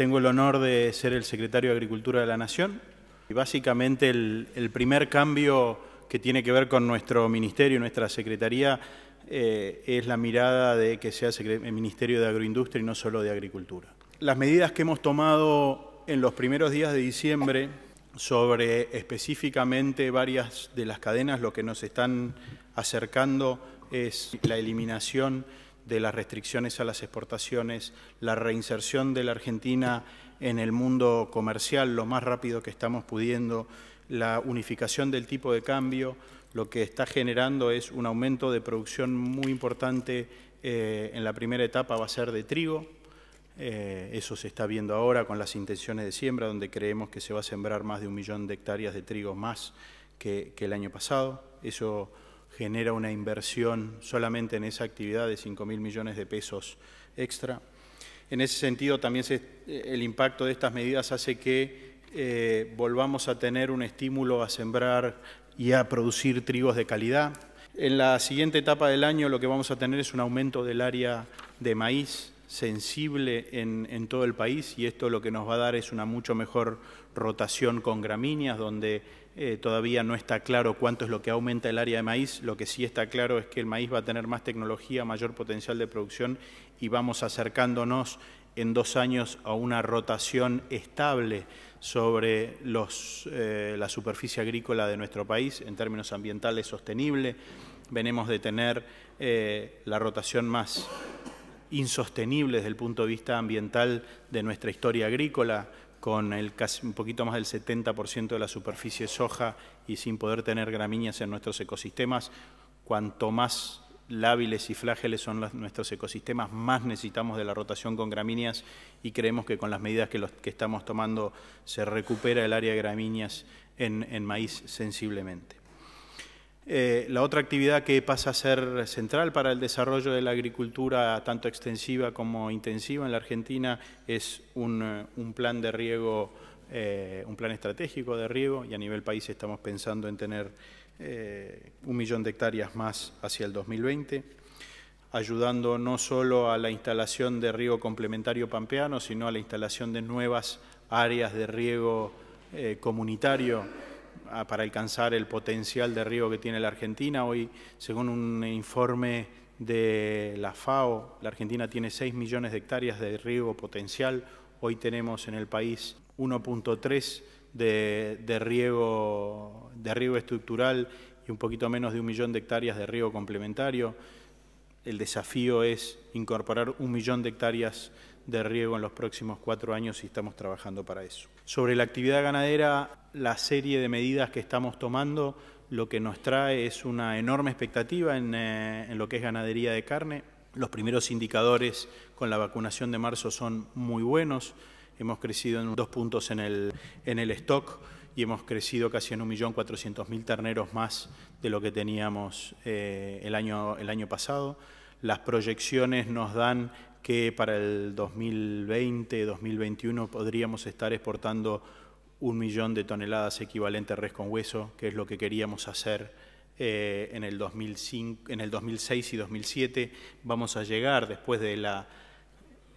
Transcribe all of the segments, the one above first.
Tengo el honor de ser el secretario de Agricultura de la Nación. Y básicamente el, primer cambio que tiene que ver con nuestro ministerio nuestra secretaría eh, es la mirada de que sea el Ministerio de Agroindustria y no solo de Agricultura. Las medidas que hemos tomado en los primeros días de diciembre sobre específicamente varias de las cadenas, lo que nos están acercando es la eliminación de las restricciones a las exportaciones, la reinserción de la Argentina en el mundo comercial lo más rápido que estamos pudiendo, la unificación del tipo de cambio, lo que está generando es un aumento de producción muy importante eh, en la primera etapa va a ser de trigo, eh, eso se está viendo ahora con las intenciones de siembra, donde creemos que se va a sembrar más de un millón de hectáreas de trigo más que, que el año pasado. Eso genera una inversión solamente en esa actividad de 5 mil millones de pesos extra. En ese sentido, también eh, el impacto de estas medidas hace que eh, volvamos a tener un estímulo a sembrar y a producir trigos de calidad. En la siguiente etapa del año lo que vamos a tener es un aumento del área de maíz sensible en, en, todo el país y esto lo que nos va a dar es una mucho mejor rotación con gramíneas, donde eh, todavía no está claro cuánto es lo que aumenta el área de maíz. Lo que sí está claro es que el maíz va a tener más tecnología, mayor potencial de producción y vamos acercándonos en dos años a una rotación estable sobre eh, la superficie agrícola de nuestro país en términos ambientales sostenibles. Venemos de tener eh, la rotación más insostenible desde el punto de vista ambiental de nuestra historia agrícola, con el un poquito más del 70% de la superficie soja y sin poder tener gramíneas en nuestros ecosistemas, cuanto más lábiles y flágiles son nuestros ecosistemas, más necesitamos de la rotación con gramíneas y creemos que con las medidas que, estamos tomando se recupera el área de gramíneas en maíz sensiblemente. Eh, la otra actividad que pasa a ser central para el desarrollo de la agricultura, tanto extensiva como intensiva en la Argentina, es un, eh, plan de riego, eh, un plan estratégico de riego, y a nivel país estamos pensando en tener un millón de hectáreas más hacia el 2020 ayudando no solo a la instalación de riego complementario pampeano, sino a la instalación de nuevas áreas de riego comunitario para alcanzar el potencial de riego que tiene la Argentina. Hoy, según un informe de la FAO, la Argentina tiene 6 millones de hectáreas de riego potencial. Hoy tenemos en el país 1.3 de, riego, de riego estructural y un poquito menos de un millón de hectáreas de riego complementario. El desafío es incorporar un millón de hectáreas de riego en los próximos cuatro años y estamos trabajando para eso. Sobre la actividad ganadera, la serie de medidas que estamos tomando lo que nos trae es una enorme expectativa eh, en, lo que es ganadería de carne. Los primeros indicadores con la vacunación de marzo son muy buenos. Hemos crecido en dos puntos en el, en el stock y hemos crecido casi en 1.400.000 terneros más de lo que teníamos eh, el, año, el año pasado. Las proyecciones nos dan que para el 2020-2021 podríamos estar exportando un millón de toneladas equivalente a res con hueso, que es lo que queríamos hacer eh, en, el 2005, en el 2006 y 2007. Vamos a llegar después de la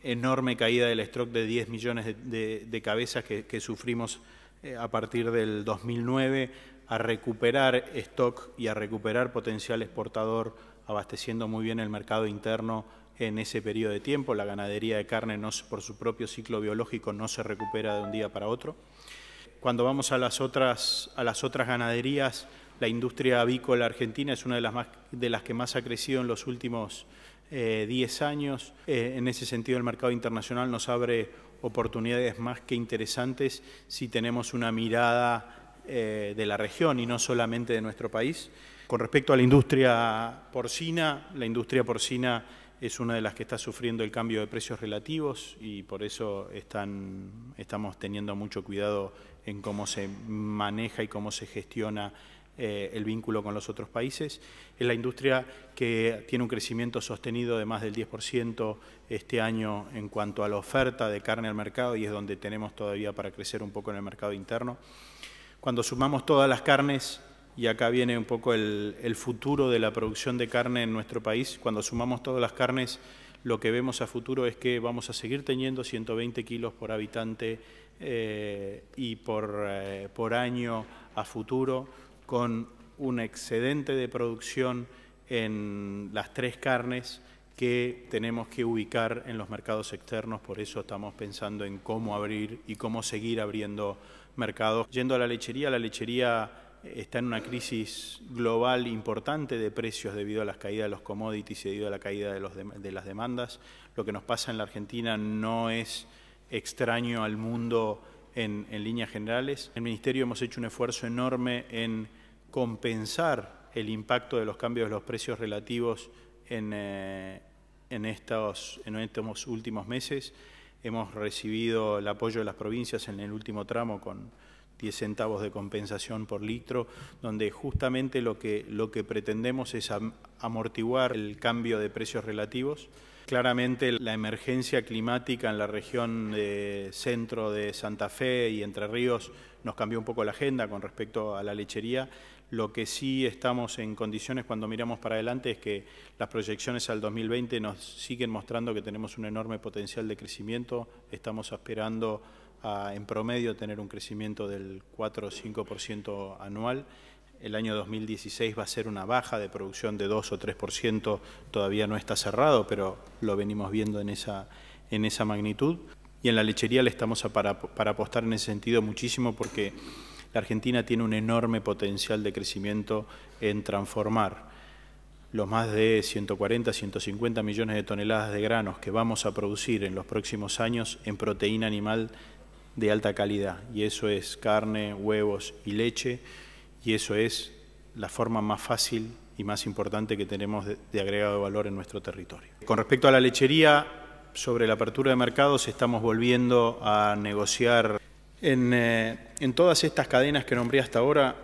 enorme caída del stock de 10 millones de, cabezas que, sufrimos eh, a partir del 2009, a recuperar stock y a recuperar potencial exportador, abasteciendo muy bien el mercado interno en ese periodo de tiempo. La ganadería de carne, no, por su propio ciclo biológico, no se recupera de un día para otro. Cuando vamos a las otras, a las otras ganaderías, la industria avícola argentina es una de las, más, de las que más ha crecido en los últimos 10 eh, años. Eh, en ese sentido, el mercado internacional nos abre oportunidades más que interesantes si tenemos una mirada eh, de la región y no solamente de nuestro país. Con respecto a la industria porcina, la industria porcina es una de las que está sufriendo el cambio de precios relativos y por eso están, estamos teniendo mucho cuidado en cómo se maneja y cómo se gestiona eh, el vínculo con los otros países. Es la industria que tiene un crecimiento sostenido de más del 10% este año en cuanto a la oferta de carne al mercado y es donde tenemos todavía para crecer un poco en el mercado interno. Cuando sumamos todas las carnes y acá viene un poco el, futuro de la producción de carne en nuestro país. Cuando sumamos todas las carnes, lo que vemos a futuro es que vamos a seguir teniendo 120 kilos por habitante eh, y por, eh, por año a futuro, con un excedente de producción en las tres carnes que tenemos que ubicar en los mercados externos, por eso estamos pensando en cómo abrir y cómo seguir abriendo mercados. Yendo a la lechería, la lechería está en una crisis global importante de precios debido a las caídas de los commodities y debido a la caída de, las demandas. Lo que nos pasa en la Argentina no es extraño al mundo en, líneas generales. En el Ministerio hemos hecho un esfuerzo enorme en compensar el impacto de los cambios de los precios relativos en, eh, estos, en estos últimos meses. Hemos recibido el apoyo de las provincias en el último tramo con 10 centavos de compensación por litro, donde justamente lo que, lo que pretendemos es amortiguar el cambio de precios relativos. Claramente la emergencia climática en la región centro de Santa Fe y Entre Ríos nos cambió un poco la agenda con respecto a la lechería. Lo que sí estamos en condiciones cuando miramos para adelante es que las proyecciones al 2020 nos siguen mostrando que tenemos un enorme potencial de crecimiento. Estamos esperando a, en promedio, tener un crecimiento del 4 o 5% anual. El año 2016 va a ser una baja de producción de 2 o 3%, todavía no está cerrado, pero lo venimos viendo en esa, en esa magnitud. Y en la lechería le estamos para apostar en ese sentido muchísimo porque la Argentina tiene un enorme potencial de crecimiento en transformar los más de 140, 150 millones de toneladas de granos que vamos a producir en los próximos años en proteína animal de alta calidad, y eso es carne, huevos y leche, y eso es la forma más fácil y más importante que tenemos de, agregado de valor en nuestro territorio. Con respecto a la lechería, sobre la apertura de mercados estamos volviendo a negociar en, eh, todas estas cadenas que nombré hasta ahora.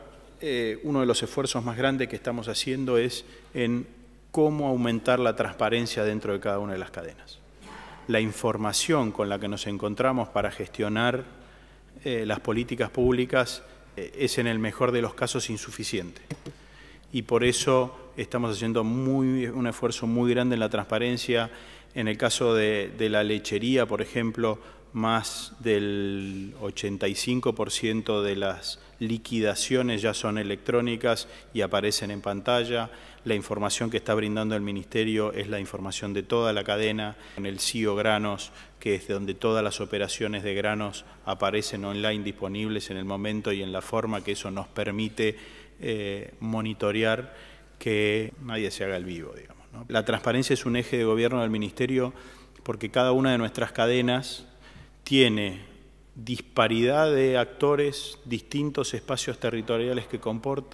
Eh, uno de los esfuerzos más grandes que estamos haciendo es en cómo aumentar la transparencia dentro de cada una de las cadenas la información con la que nos encontramos para gestionar eh, las políticas públicas eh, es en el mejor de los casos insuficiente. Y por eso estamos haciendo muy, un esfuerzo muy grande en la transparencia. En el caso de la lechería, por ejemplo, más del 85% de las liquidaciones ya son electrónicas y aparecen en pantalla. La información que está brindando el Ministerio es la información de toda la cadena, en el CIO e Granos, que es donde todas las operaciones de granos aparecen online disponibles en el momento y en la forma que eso nos permite eh, monitorear que nadie se haga el vivo, digamos. La transparencia es un eje de gobierno del Ministerio porque cada una de nuestras cadenas tiene disparidad de actores, distintos espacios territoriales que,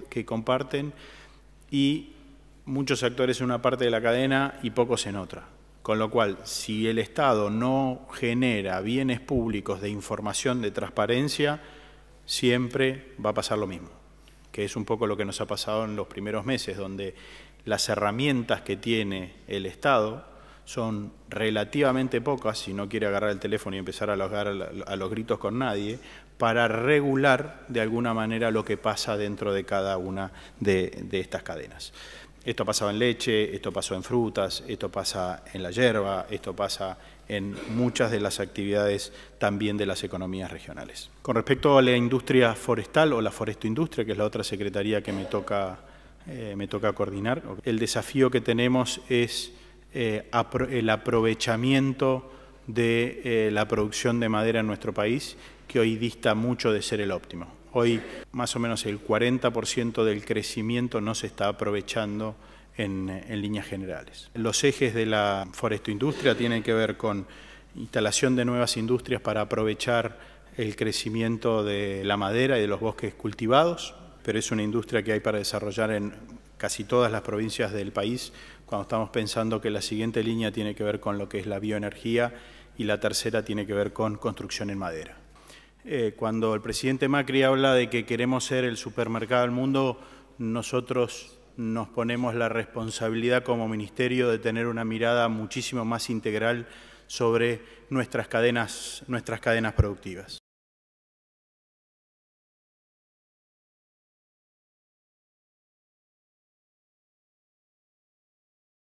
que comparten y muchos actores en una parte de la cadena y pocos en otra. Con lo cual, si el Estado no genera bienes públicos de información, de transparencia, siempre va a pasar lo mismo, que es un poco lo que nos ha pasado en los primeros meses, donde las herramientas que tiene el Estado son relativamente pocas, si no quiere agarrar el teléfono y empezar a los, a los gritos con nadie, para regular de alguna manera lo que pasa dentro de cada una de, estas cadenas. Esto pasaba en leche, esto pasó en frutas, esto pasa en la hierba, esto pasa en muchas de las actividades también de las economías regionales. Con respecto a la industria forestal o la forestoindustria, que es la otra secretaría que me toca, eh, me toca coordinar, el desafío que tenemos es eh, el aprovechamiento de eh, la producción de madera en nuestro país, que hoy dista mucho de ser el óptimo. Hoy más o menos el 40% del crecimiento no se está aprovechando en, en líneas generales. Los ejes de la forestoindustria tienen que ver con instalación de nuevas industrias para aprovechar el crecimiento de la madera y de los bosques cultivados, pero es una industria que hay para desarrollar en casi todas las provincias del país cuando estamos pensando que la siguiente línea tiene que ver con lo que es la bioenergía y la tercera tiene que ver con construcción en madera. Eh, cuando el presidente Macri habla de que queremos ser el supermercado del mundo, nosotros nos ponemos la responsabilidad como ministerio de tener una mirada muchísimo más integral sobre nuestras cadenas, nuestras cadenas productivas.